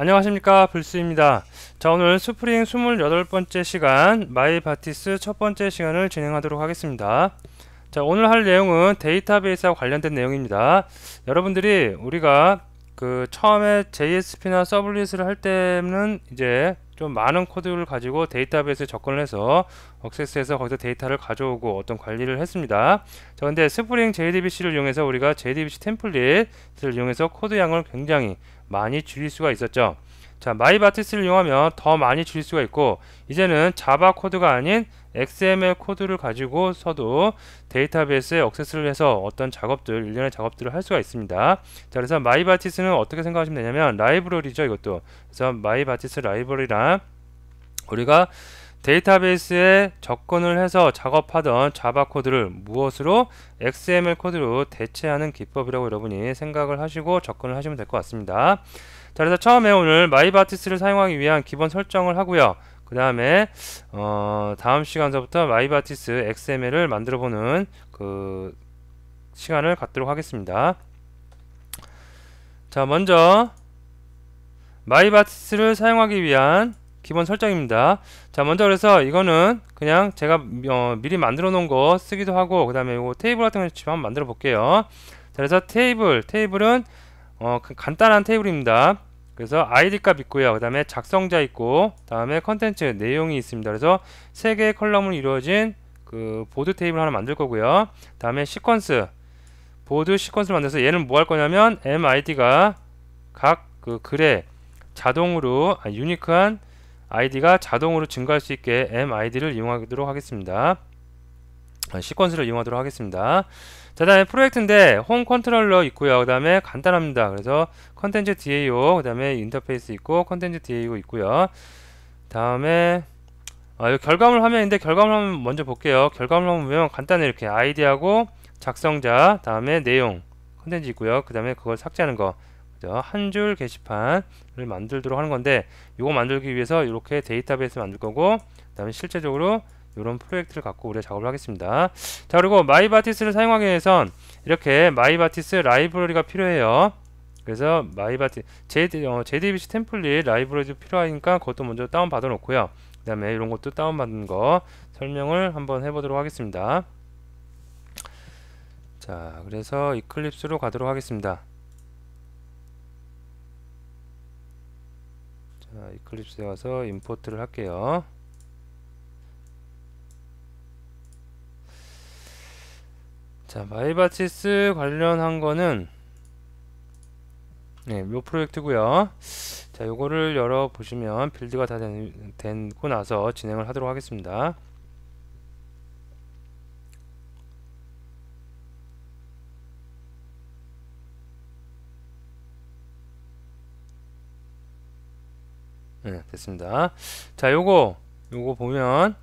안녕하십니까 불스입니다 자 오늘 스프링 28번째 시간 마이바티스 첫번째 시간을 진행하도록 하겠습니다 자 오늘 할 내용은 데이터베이스와 관련된 내용입니다 여러분들이 우리가 그 처음에 JSP나 서블릿을 할 때는 이제 좀 많은 코드를 가지고 데이터베이스에 접근을 해서 억세스에서 거기서 데이터를 가져오고 어떤 관리를 했습니다. 자, 근데 스프링 JDBC를 이용해서 우리가 JDBC 템플릿을 이용해서 코드 양을 굉장히 많이 줄일 수가 있었죠. 자, 마이바티스를 이용하면 더 많이 줄일 수가 있고 이제는 자바 코드가 아닌 XML 코드를 가지고서도 데이터베이스에 억세스를 해서 어떤 작업들, 일련의 작업들을 할 수가 있습니다. 자, 그래서 마이바티스는 어떻게 생각하시면 되냐면 라이브러리죠, 이것도. 그래서 마이바티스 라이브러리랑 우리가 데이터베이스에 접근을 해서 작업하던 자바 코드를 무엇으로 XML 코드로 대체하는 기법이라고 여러분이 생각을 하시고 접근을 하시면 될 것 같습니다. 자 그래서 처음에 오늘 마이바티스를 사용하기 위한 기본 설정을 하고요. 그 다음에 어, 다음 시간서부터 마이바티스 XML을 만들어보는 그 시간을 갖도록 하겠습니다. 자 먼저 마이바티스를 사용하기 위한 기본 설정입니다. 자 먼저 그래서 이거는 그냥 제가 어, 미리 만들어 놓은 거 쓰기도 하고 그 다음에 이거 테이블 같은 거 지금 한번 만들어 볼게요. 그래서 테이블 테이블은 어, 그 간단한 테이블입니다. 그래서 아이디 값 있고요. 그 다음에 작성자 있고 다음에 컨텐츠 내용이 있습니다. 그래서 세 개의 컬럼으로 이루어진 그 보드 테이블 하나 만들 거고요. 다음에 시퀀스 보드 시퀀스를 만들어서 얘는 뭐 할 거냐면 MID가 각 그 글에 자동으로 아, 유니크한 id가 자동으로 증가할 수 있게 mid를 이용하도록 하겠습니다. 아, 시퀀스를 이용하도록 하겠습니다. 자, 다음에 프로젝트인데 홈 컨트롤러 있고요. 그 다음에 간단합니다. 그래서 컨텐츠 DAO, 그 다음에 인터페이스 있고 컨텐츠 DAO 있고요. 다음에 아, 결과물 화면인데 결과물 화면 먼저 볼게요. 결과물 화면 보면 간단히 이렇게 아이디하고 작성자, 다음에 내용, 컨텐츠 있고요. 그 다음에 그걸 삭제하는 거 한줄 게시판을 만들도록 하는 건데 이거 만들기 위해서 이렇게 데이터베이스 만들 거고 그 다음에 실제적으로 이런 프로젝트를 갖고 우리가 작업을 하겠습니다 자 그리고 마이바티스를 사용하기 위해선 이렇게 마이바티스 라이브러리가 필요해요 그래서 마이바티 JD, 어, JDBC 템플릿 라이브러리 필요하니까 그것도 먼저 다운 받아 놓고요 그 다음에 이런 것도 다운 받는 거 설명을 한번 해보도록 하겠습니다 자 그래서 이클립스로 가도록 하겠습니다 자, 이클립스에 와서 임포트를 할게요. 자, 마이바치스 관련한 거는 네, 요 프로젝트고요. 자, 요거를 열어 보시면 빌드가 다 된, 되고 나서 진행을 하도록 하겠습니다. 네, 됐습니다. 자, 요거 요거 보면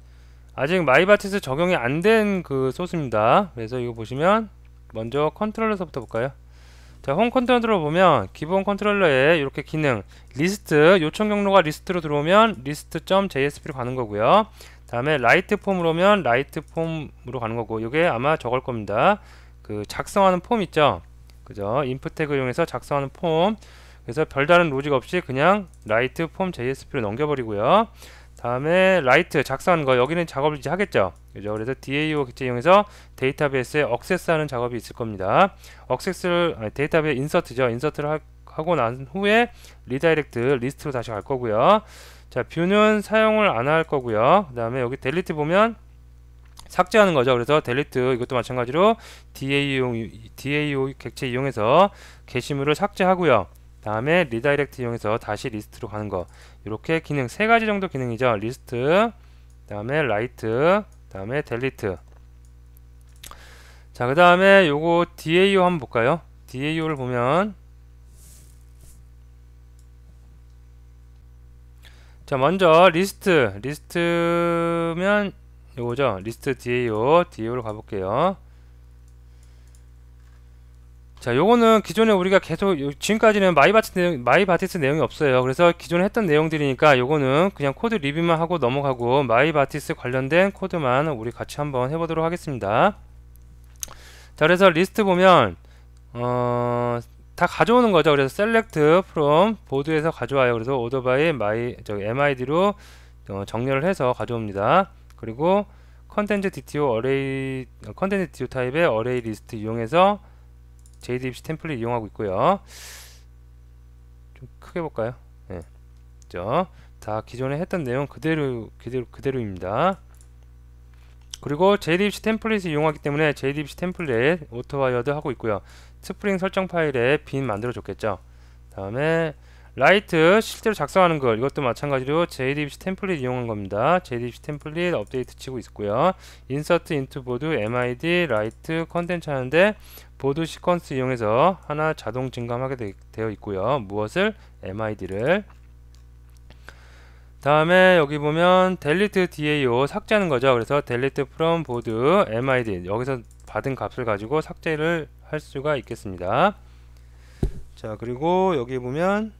아직 마이바티스 적용이 안 된 그 소스입니다. 그래서 이거 보시면 먼저 컨트롤러서부터 볼까요? 자, 홈 컨트롤러 보면 기본 컨트롤러에 이렇게 기능 리스트 요청 경로가 리스트로 들어오면 리스트.jsp로 가는 거고요. 다음에 라이트 폼으로 오면 라이트 폼으로 가는 거고 요게 아마 저걸 겁니다. 그 작성하는 폼 있죠? 그죠? 인풋 태그 이용해서 작성하는 폼 그래서 별다른 로직 없이 그냥 라이트 폼 JSP로 넘겨버리고요. 다음에 라이트 작성한거 여기는 작업을 이제 하겠죠. 그죠? 그래서 DAO 객체이용해서 데이터베이스에 억세스하는 작업이 있을 겁니다. 억세스를 아니, 데이터베이스 인서트죠. 인서트를 하, 하고 난 후에 리다이렉트 리스트로 다시 갈 거고요. 자, 뷰는 사용을 안 할 거고요. 그다음에 여기 델리트 보면 삭제하는 거죠. 그래서 델리트 이것도 마찬가지로 DAO DAO 객체 이용해서 게시물을 삭제하고요. 다음에 리다이렉트 이용해서 다시 리스트로 가는 거 이렇게 기능 세 가지 정도 기능이죠 리스트 다음에 라이트 다음에 델리트 자 그 다음에 요거 DAO 한번 볼까요 DAO를 보면 자 먼저 리스트 리스트면 요거죠 리스트 DAO DAO로 가볼게요 자, 요거는 기존에 우리가 계속 지금까지는 마이바티스 내용, 마이바티스 내용이 없어요. 그래서 기존에 했던 내용들이니까 요거는 그냥 코드 리뷰만 하고 넘어가고 마이바티스 관련된 코드만 우리 같이 한번 해보도록 하겠습니다. 자, 그래서 리스트 보면 어, 다 가져오는 거죠. 그래서 select from 보드에서 가져와요. 그래서 order by my 저 MID로 어, 정렬을 해서 가져옵니다. 그리고 컨텐츠 DTO 어레이 컨텐츠 DTO 타입의 어레이 리스트 이용해서 JDBC 템플릿 이용하고 있고요. 좀 크게 볼까요? 네. 그죠? 다 기존에 했던 내용 그대로 그대로 그대로입니다. 그리고 JDBC 템플릿을 이용하기 때문에 JDBC 템플릿 오토와이어드 하고 있고요. 스프링 설정 파일에 빈 만들어 줬겠죠. 다음에 라이트 실제로 작성하는 걸 이것도 마찬가지로 JDBC 템플릿 이용한 겁니다. JDBC 템플릿 업데이트 치고 있고요. 인서트 인투 보드 MID 라이트 컨텐츠 하는데 보드 시퀀스 이용해서 하나 자동 증감하게 되, 되어 있고요. 무엇을 MID를 다음에 여기 보면 delete DAO 삭제하는 거죠. 그래서 delete from board MID 여기서 받은 값을 가지고 삭제를 할 수가 있겠습니다. 자 그리고 여기 보면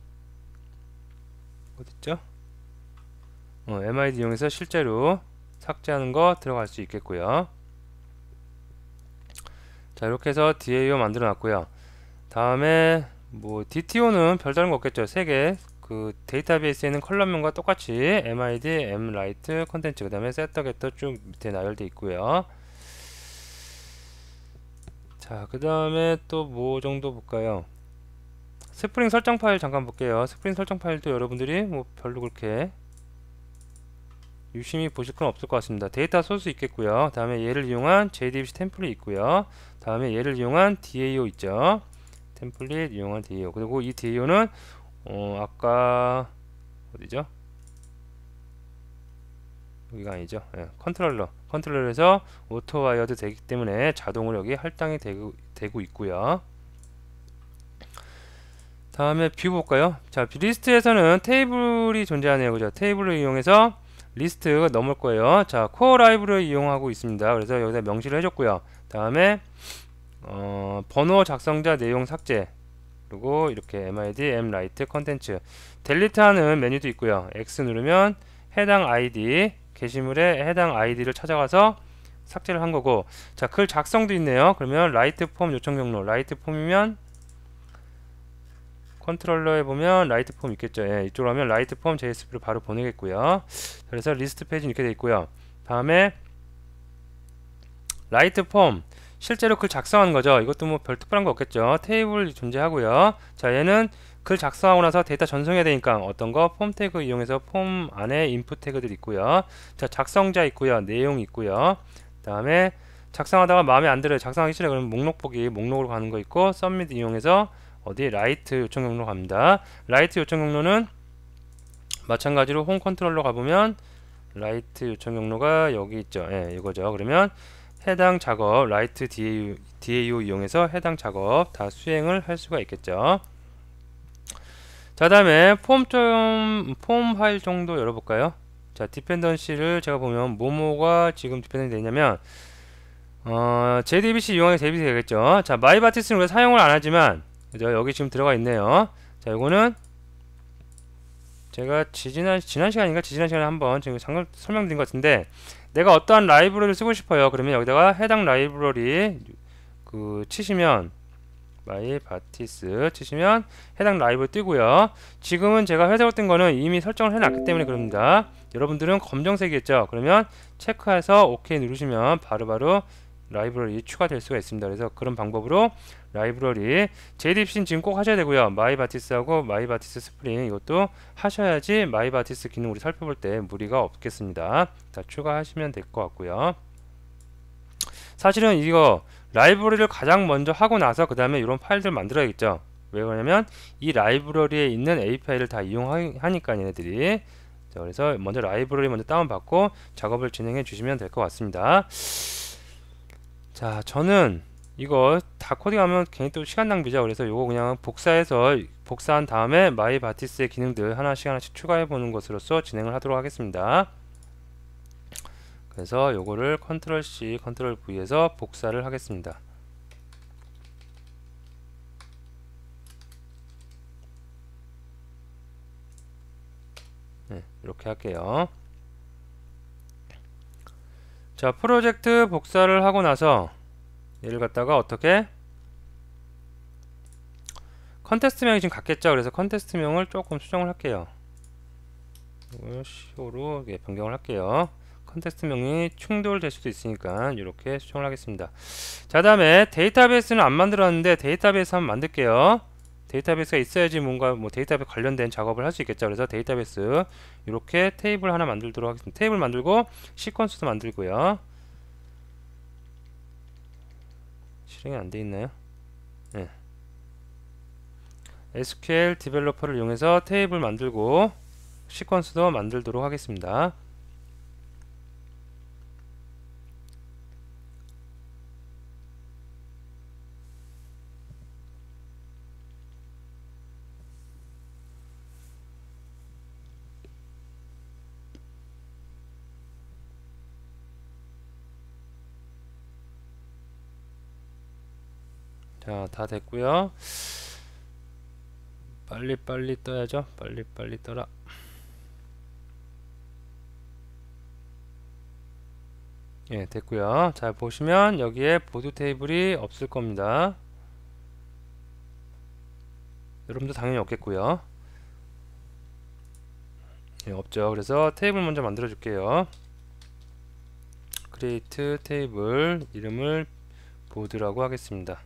어딨죠? 어, MID 이용해서 실제로 삭제하는 거 들어갈 수 있겠고요. 자 이렇게 해서 DAO 만들어 놨고요. 다음에 뭐 DTO는 별다른 거 없겠죠. 3개 그 데이터베이스에 있는 컬럼명과 똑같이 MID, MWrite, 컨텐츠 그 다음에 세터, 게터 쭉 밑에 나열돼 있고요. 자그 다음에 또 뭐 정도 볼까요? 스프링 설정 파일 잠깐 볼게요. 스프링 설정 파일도 여러분들이 뭐 별로 그렇게 유심히 보실 건 없을 것 같습니다. 데이터 소스 있겠고요. 다음에 얘를 이용한 JDBC 템플릿 있고요. 다음에 얘를 이용한 DAO 있죠. 템플릿 이용한 DAO. 그리고 이 DAO는 어, 아까 어디죠? 여기가 아니죠. 예, 컨트롤러. 컨트롤러에서 오토와이어드 되기 때문에 자동으로 여기 할당이 되고, 되고 있고요. 다음에 뷰 볼까요? 자, 리스트에서는 테이블이 존재하네요. 그죠? 테이블을 이용해서 리스트가 넘을 거예요. 자, 코어 라이브를 이용하고 있습니다. 그래서 여기다 명시를 해줬고요. 다음에 어, 번호 작성자 내용 삭제 그리고 이렇게 MID, MWrite, 컨텐츠 델리트하는 메뉴도 있고요. X 누르면 해당 아이디 게시물에 해당 아이디를 찾아가서 삭제를 한 거고 자, 글 작성도 있네요. 그러면 라이트 폼 요청 경로 라이트 폼이면 컨트롤러에 보면 라이트 폼 있겠죠 예, 이쪽으로 하면 라이트 폼 j s p 를 바로 보내겠고요 그래서 리스트 페이지 이렇게 돼 있고요 다음에 라이트 폼 실제로 글 작성한 거죠 이것도 뭐 별 특별한 거 없겠죠 테이블 이 존재하고요 자 얘는 글 작성하고 나서 데이터 전송해야 되니까 어떤 거 폼 태그 이용해서 폼 안에 인풋 태그들 있고요 자 작성자 있고요 내용 있고요 그 다음에 작성하다가 마음에 안 들어요 작성하기 싫어 그러면 목록 보기 목록으로 가는 거 있고 썸밋 이용해서 어디 라이트 요청 경로 갑니다. 라이트 요청 경로는 마찬가지로 홈 컨트롤러 가보면 라이트 요청 경로가 여기 있죠. 예, 이거죠. 그러면 해당 작업 라이트 DAU, DAO 이용해서 해당 작업 다 수행을 할 수가 있겠죠. 자 다음에 폼좀폼 파일 정도 열어볼까요? 자 디펜던시를 제가 보면 뭐뭐가 지금 디펜던이 되냐면 어, JDBC 이용해서 데뷔되겠죠. 자, 마이바티스는 우리가 사용을 안 하지만 그죠? 여기 지금 들어가 있네요. 자, 요거는 제가 지난, 지난 시간인가 지난 시간에 한번 지금 잠깐 설명드린 것 같은데 내가 어떠한 라이브러리를 쓰고 싶어요. 그러면 여기다가 해당 라이브러리 그 치시면 마이 바티스 치시면 해당 라이브 뜨고요. 지금은 제가 회색으로 뜬 거는 이미 설정을 해놨기 때문에 그럽니다. 여러분들은 검정색이겠죠. 그러면 체크해서 OK 누르시면 바로바로 바로 라이브러리 추가될 수가 있습니다. 그래서 그런 방법으로 라이브러리 제디입신 지금 꼭 하셔야 되고요. 마이바티스하고 마이바티스 스프링 이것도 하셔야지 마이바티스 기능 우리 살펴볼 때 무리가 없겠습니다. 다 추가하시면 될 것 같고요. 사실은 이거 라이브러리를 가장 먼저 하고 나서 그 다음에 이런 파일들 만들어야겠죠. 왜 그러냐면 이 라이브러리에 있는 API를 다 이용하니까 얘네들이 자, 그래서 먼저 라이브러리 먼저 다운받고 작업을 진행해 주시면 될 것 같습니다. 자 저는 이거 다 코딩하면 괜히 또 시간 낭비자 그래서 이거 그냥 복사해서 복사한 다음에 마이 바티스의 기능들 하나씩 하나씩 추가해 보는 것으로서 진행을 하도록 하겠습니다 그래서 요거를 컨트롤 C 컨트롤 V에서 복사를 하겠습니다 네, 이렇게 할게요 자 프로젝트 복사를 하고 나서 얘를 갖다가 어떻게 컨테스트명이 지금 같겠죠 그래서 컨테스트명을 조금 수정을 할게요 쇼로 변경을 할게요 컨테스트명이 충돌될 수도 있으니까 이렇게 수정을 하겠습니다 자 다음에 데이터베이스는 안 만들었는데 데이터베이스 한번 만들게요 데이터베이스가 있어야지 뭔가 뭐 데이터베이스 관련된 작업을 할 수 있겠죠 그래서 데이터베이스 이렇게 테이블 하나 만들도록 하겠습니다 테이블 만들고 시퀀스도 만들고요 실행이 안돼 있나요? 네. SQL 디벨로퍼를 이용해서 테이블 만들고 시퀀스도 만들도록 하겠습니다 자, 다 됐고요. 빨리 빨리 떠야죠. 빨리 빨리 떠라. 예, 됐고요. 잘 보시면 여기에 보드 테이블이 없을 겁니다. 여러분도 당연히 없겠고요. 예, 없죠. 그래서 테이블 먼저 만들어 줄게요. create 테이블 이름을 보드라고 하겠습니다.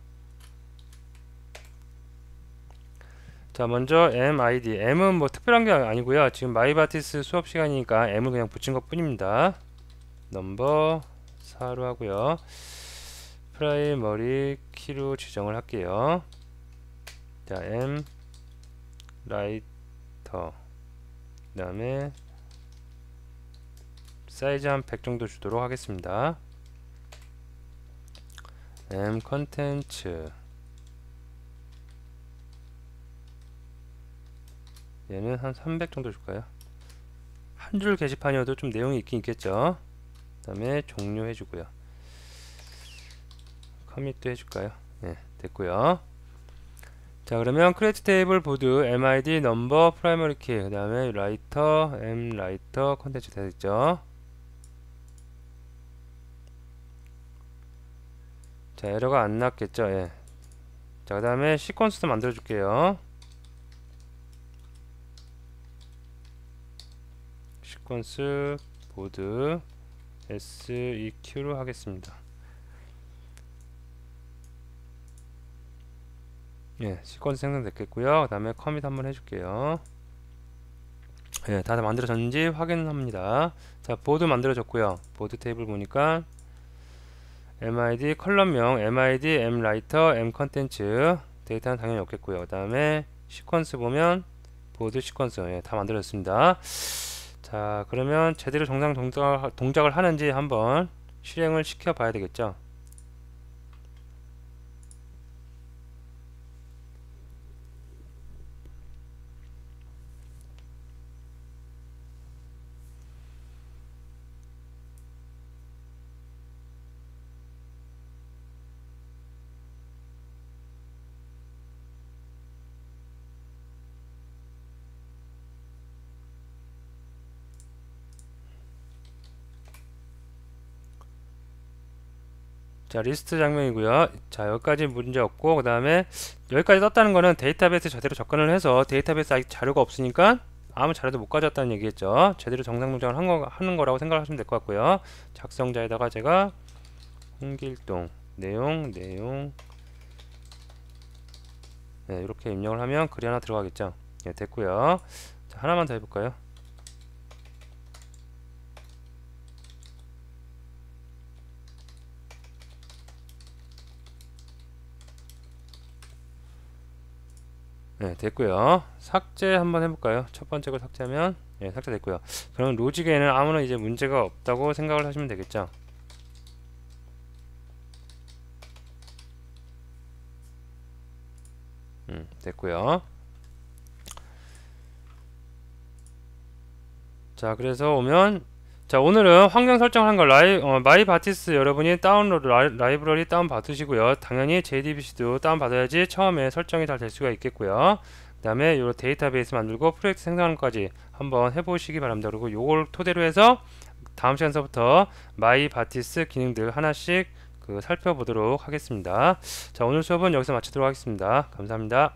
자 먼저 MID M은 뭐 특별한 게 아니고요 지금 마이바티스 수업 시간이니까 M을 그냥 붙인 것 뿐입니다 넘버 4로 하고요 프라이머리 키로 지정을 할게요 자 M 라이터 그 다음에 사이즈 한 100 정도 주도록 하겠습니다 M 컨텐츠 얘는 한 300 정도 줄까요? 한 줄 게시판이어도 좀 내용이 있긴 있겠죠. 그 다음에 종료 해주고요. 커밋도 해줄까요? 네, 예, 됐고요. 자 그러면 크리에이트 테이블 보드 MID 넘버 프라이머리 키 그 다음에 라이터 M 라이터 컨텐츠 다 됐죠 자 에러가 안 났겠죠 예. 자그 다음에 시퀀스도 만들어 줄게요 시퀀스 보드 SEQ로 하겠습니다. 예, 시퀀스 생성됐겠고요. 그 다음에 커밋 한번 해줄게요. 예, 다 만들어졌는지 확인합니다. 자, 보드 만들어졌고요. 보드 테이블 보니까 MID 컬럼명, MID, MWriter, M컨텐츠 데이터는 당연히 없겠고요. 그 다음에 시퀀스 보면 보드 시퀀스 예, 다 만들어졌습니다. 자 그러면 제대로 정상 동작, 동작을 하는지 한번 실행을 시켜 봐야 되겠죠 자 리스트 장면이고요 자 여기까지 문제 없고 그 다음에 여기까지 떴다는 거는 데이터베이스 제대로 접근을 해서 데이터베이스 아직 자료가 없으니까 아무 자료도 못 가져왔다는 얘기겠죠 제대로 정상 동작을 한 거, 하는 거라고 생각하시면 될 것 같고요 작성자에다가 제가 홍길동 내용 내용 네, 이렇게 입력을 하면 글이 하나 들어가겠죠 네, 됐고요 자, 하나만 더 해볼까요 네, 됐고요. 삭제 한번 해볼까요? 첫 번째 걸 삭제하면 네, 예, 삭제됐고요. 그럼 로직에는 아무런 이제 문제가 없다고 생각을 하시면 되겠죠. 음, 됐고요. 자, 그래서 오면 자 오늘은 환경 설정한 걸 라이, 어, 마이 바티스 여러분이 다운로드 라이, 브러리 다운 받으시고요 당연히 JDBC도 다운 받아야지 처음에 설정이 잘 될 수가 있겠고요 그 다음에 요 데이터베이스 만들고 프로젝트 생성까지 한번 해보시기 바랍니다 그리고 요걸 토대로 해서 다음 시간서부터 마이 바티스 기능들 하나씩 그 살펴보도록 하겠습니다 자 오늘 수업은 여기서 마치도록 하겠습니다 감사합니다